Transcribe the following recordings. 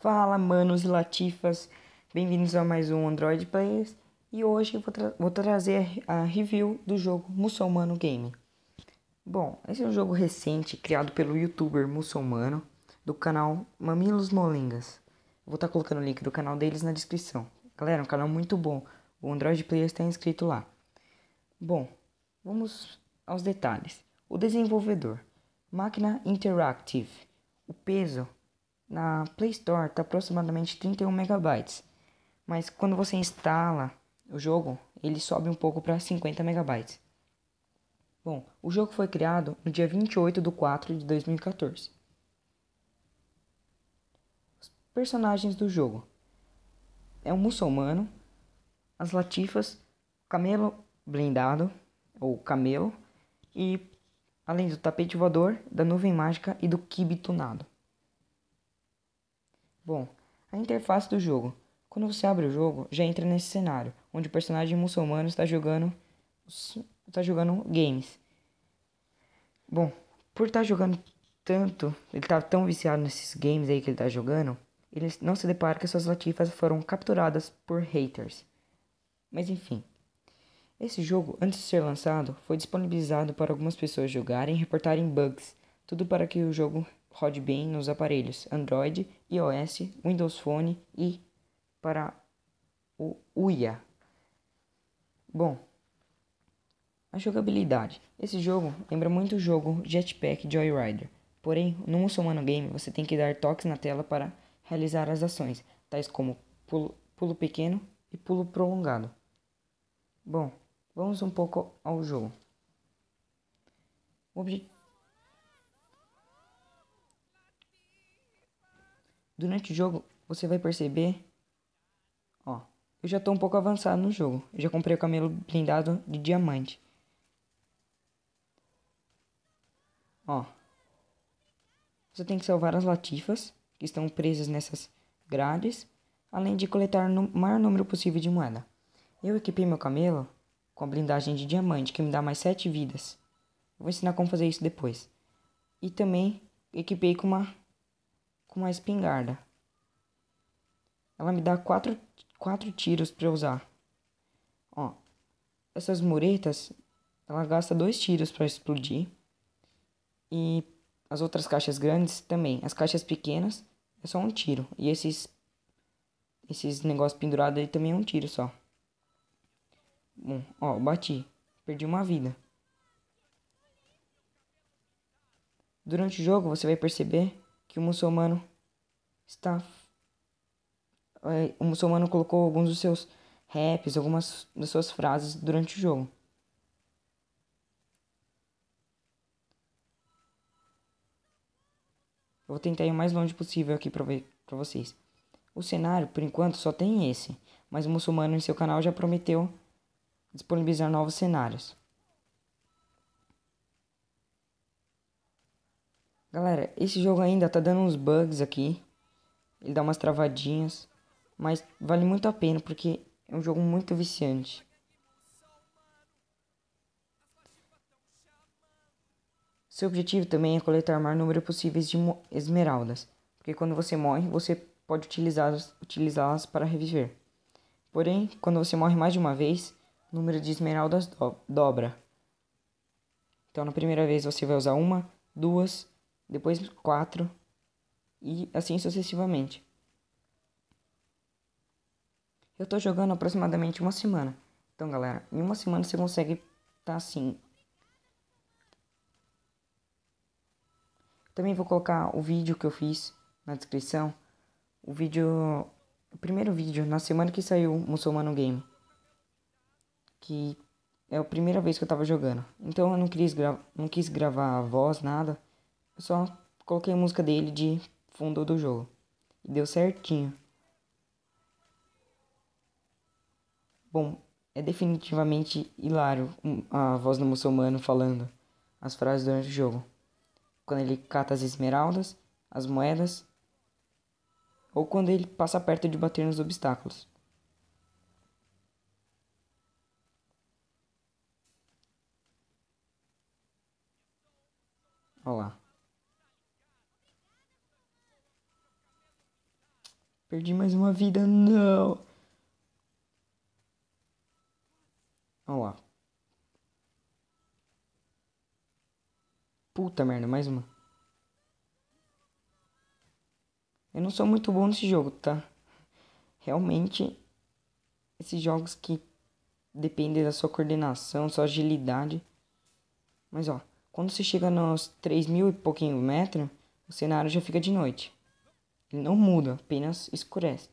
Fala manos e latifas, bem-vindos a mais um Android Players e hoje vou, tra vou trazer a review do jogo Muçulmano Game. Bom, esse é um jogo recente criado pelo youtuber muçulmano do canal Mamilos Molengas. Vou estar tá colocando o link do canal deles na descrição. Galera, é um canal muito bom. O Android Player está inscrito lá. Bom, vamos aos detalhes. O desenvolvedor, máquina interactive. O peso na Play Store está aproximadamente 31 megabytes, mas quando você instala o jogo, ele sobe um pouco para 50 megabytes. Bom, o jogo foi criado no dia 28 de 4 de 2014 personagens do jogo. É um muçulmano, as latifas, o camelo blindado, ou camelo, e além do tapete voador, da nuvem mágica e do kibe tunado. Bom, a interface do jogo. Quando você abre o jogo, já entra nesse cenário, onde o personagem muçulmano está jogando está jogando games. Bom, por estar tá jogando tanto, ele tá tão viciado nesses games aí que ele está jogando, eles não se deparam que suas latifas foram capturadas por haters. Mas enfim. Esse jogo, antes de ser lançado, foi disponibilizado para algumas pessoas jogarem e reportarem bugs, tudo para que o jogo rode bem nos aparelhos Android, iOS, Windows Phone e para o UIA. Bom, a jogabilidade. Esse jogo lembra muito o jogo Jetpack Joyrider, porém, no Muçulmano Game você tem que dar toques na tela para realizar as ações, tais como pulo, pulo pequeno e pulo prolongado. Bom, vamos um pouco ao jogo. Obje... Durante o jogo, você vai perceber. Ó, eu já estou um pouco avançado no jogo. Eu já comprei o camelo blindado de diamante. Ó. Você tem que salvar as latifas que estão presas nessas grades, além de coletar o maior número possível de moeda. Eu equipei meu camelo com a blindagem de diamante, que me dá mais 7 vidas. vou ensinar como fazer isso depois. E também equipei com uma, com uma espingarda. Ela me dá 4 quatro tiros para usar. Ó, essas muretas, ela gasta dois tiros para explodir. E as outras caixas grandes também. As caixas pequenas é só um tiro. E esses esses negócios pendurados aí também é um tiro só. Bom, ó, bati. Perdi uma vida. Durante o jogo você vai perceber que o muçulmano está. É, o muçulmano colocou alguns dos seus raps, algumas das suas frases durante o jogo. Eu vou tentar ir o mais longe possível aqui para vocês. O cenário, por enquanto, só tem esse, mas o muçulmano em seu canal já prometeu disponibilizar novos cenários. Galera, esse jogo ainda tá dando uns bugs aqui. Ele dá umas travadinhas. Mas vale muito a pena porque é um jogo muito viciante. Seu objetivo também é coletar o maior número possível de esmeraldas, porque quando você morre, você pode utilizá-las utilizá para reviver. Porém, quando você morre mais de uma vez, o número de esmeraldas do dobra. Então, na primeira vez você vai usar uma, duas, depois quatro e assim sucessivamente. Eu estou jogando aproximadamente uma semana. Então, galera, em uma semana você consegue tá assim Também vou colocar o vídeo que eu fiz na descrição. O vídeo. O primeiro vídeo, na semana que saiu Muçulmano Game. Que é a primeira vez que eu tava jogando. Então eu não quis, não quis gravar a voz, nada. Eu só coloquei a música dele de fundo do jogo. E deu certinho. Bom, é definitivamente hilário hum, a voz do muçulmano falando as frases durante o jogo quando ele cata as esmeraldas, as moedas, ou quando ele passa perto de bater nos obstáculos. Olá. Perdi mais uma vida, não. Puta merda, mais uma. Eu não sou muito bom nesse jogo, tá? Realmente, esses jogos que dependem da sua coordenação, sua agilidade. Mas ó, quando você chega nos 3 mil e pouquinho metros, o cenário já fica de noite. Ele não muda, apenas escurece.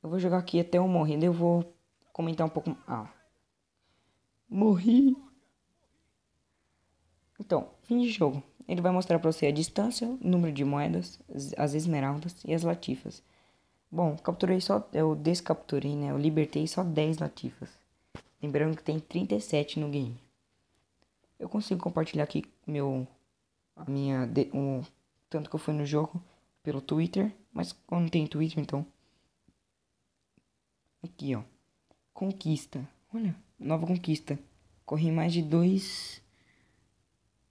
Eu vou jogar aqui até eu morrer, daí eu vou comentar um pouco. Ah. Morri! Então, fim de jogo. Ele vai mostrar para você a distância, o número de moedas, as esmeraldas e as latifas. Bom, capturei só. Eu descapturei, né? Eu libertei só 10 latifas. Lembrando que tem 37 no game. Eu consigo compartilhar aqui meu. A minha. o tanto que eu fui no jogo pelo Twitter. Mas quando tem Twitter, então. Aqui, ó. Conquista. Olha, nova conquista. Corri mais de dois.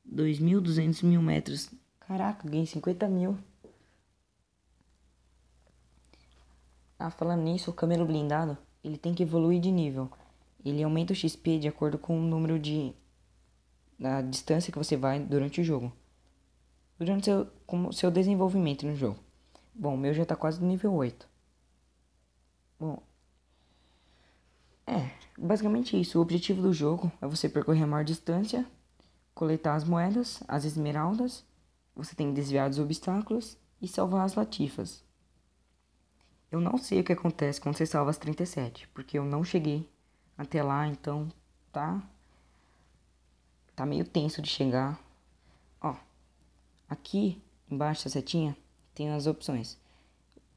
2.200 mil metros. Caraca, ganhei 50 mil. Ah, falando nisso, o camelo blindado, ele tem que evoluir de nível. Ele aumenta o XP de acordo com o número de... Na distância que você vai durante o jogo. Durante seu, seu desenvolvimento no jogo. Bom, o meu já tá quase no nível 8. Bom... É, basicamente isso. O objetivo do jogo é você percorrer a maior distância coletar as moedas, as esmeraldas, você tem que desviar dos obstáculos e salvar as latifas. Eu não sei o que acontece quando você salva as 37, porque eu não cheguei até lá, então tá tá meio tenso de chegar. Ó, aqui embaixo da setinha tem as opções.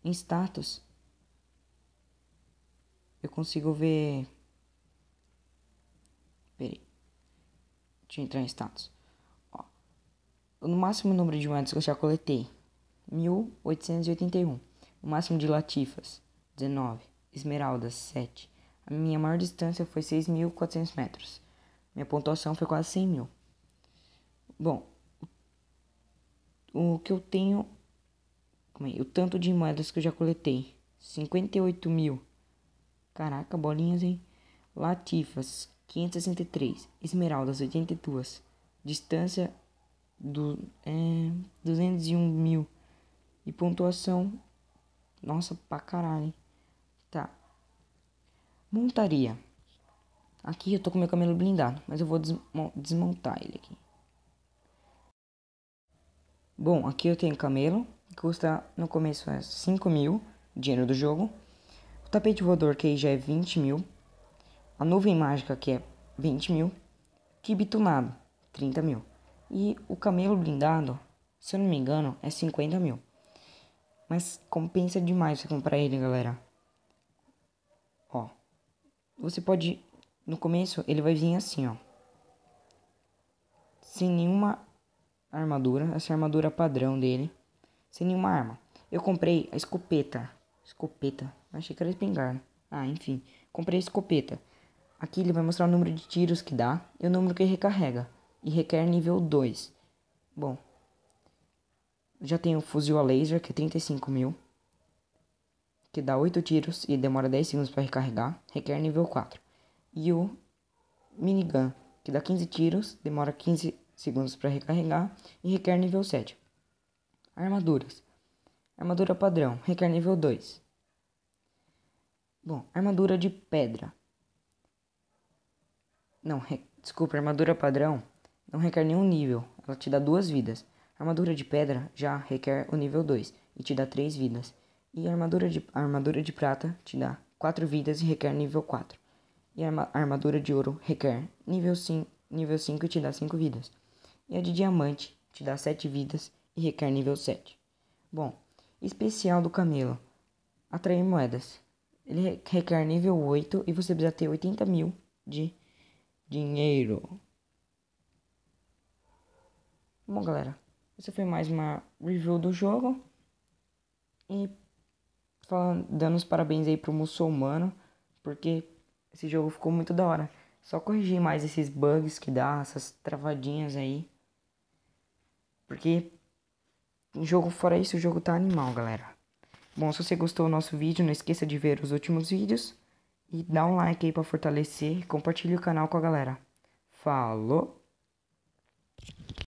Em status eu consigo ver de entrar em status. Ó, no máximo número de moedas que eu já coletei: 1881. O máximo de latifas: 19. Esmeraldas: 7. A minha maior distância foi 6.400 metros. Minha pontuação foi quase 100 mil. Bom, o que eu tenho. o tanto de moedas que eu já coletei: 58 mil. Caraca, bolinhas, hein? Latifas: 563, Esmeraldas 82, distância do, é, 201 mil e pontuação, nossa, pra caralho, tá, montaria, aqui eu tô com meu camelo blindado, mas eu vou desmontar ele aqui. Bom, aqui eu tenho camelo, custa no começo é 5 mil, dinheiro do jogo, o tapete voador que aí já é 20 mil, a nuvem mágica, que é 20 mil, que bitumado, 30 mil. E o camelo blindado, se eu não me engano, é 50 mil. Mas compensa demais você comprar ele, galera. Ó, você pode, no começo ele vai vir assim, ó. Sem nenhuma armadura, essa é armadura padrão dele, sem nenhuma arma. Eu comprei a escopeta, escopeta, achei que era espingarda. Ah, enfim, comprei a escopeta. Aqui ele vai mostrar o número de tiros que dá e o número que recarrega. E requer nível 2. Bom. Já tem o fuzil a laser, que é 35 mil. Que dá 8 tiros e demora 10 segundos para recarregar. Requer nível 4. E o minigun, que dá 15 tiros, demora 15 segundos para recarregar e requer nível 7. Armaduras. Armadura padrão, requer nível 2. Bom, armadura de pedra. Não, re... desculpa, armadura padrão não requer nenhum nível, ela te dá duas vidas. A armadura de pedra já requer o nível 2 e te dá 3 vidas. E a armadura de, armadura de prata te dá 4 vidas e requer nível 4. E a armadura de ouro requer nível 5, nível 5 e te dá 5 vidas. E a de diamante te dá 7 vidas e requer nível 7. Bom, especial do camelo. Atrair moedas. Ele requer nível 8 e você precisa ter 80 mil de dinheiro. Bom, galera, essa foi mais uma review do jogo. E falando, dando os parabéns aí pro muçulmano, porque esse jogo ficou muito da hora. Só corrigir mais esses bugs que dá, essas travadinhas aí. Porque um jogo fora isso, o jogo tá animal, galera. Bom, se você gostou do nosso vídeo, não esqueça de ver os últimos vídeos. E dá um like aí pra fortalecer. E compartilha o canal com a galera. Falou!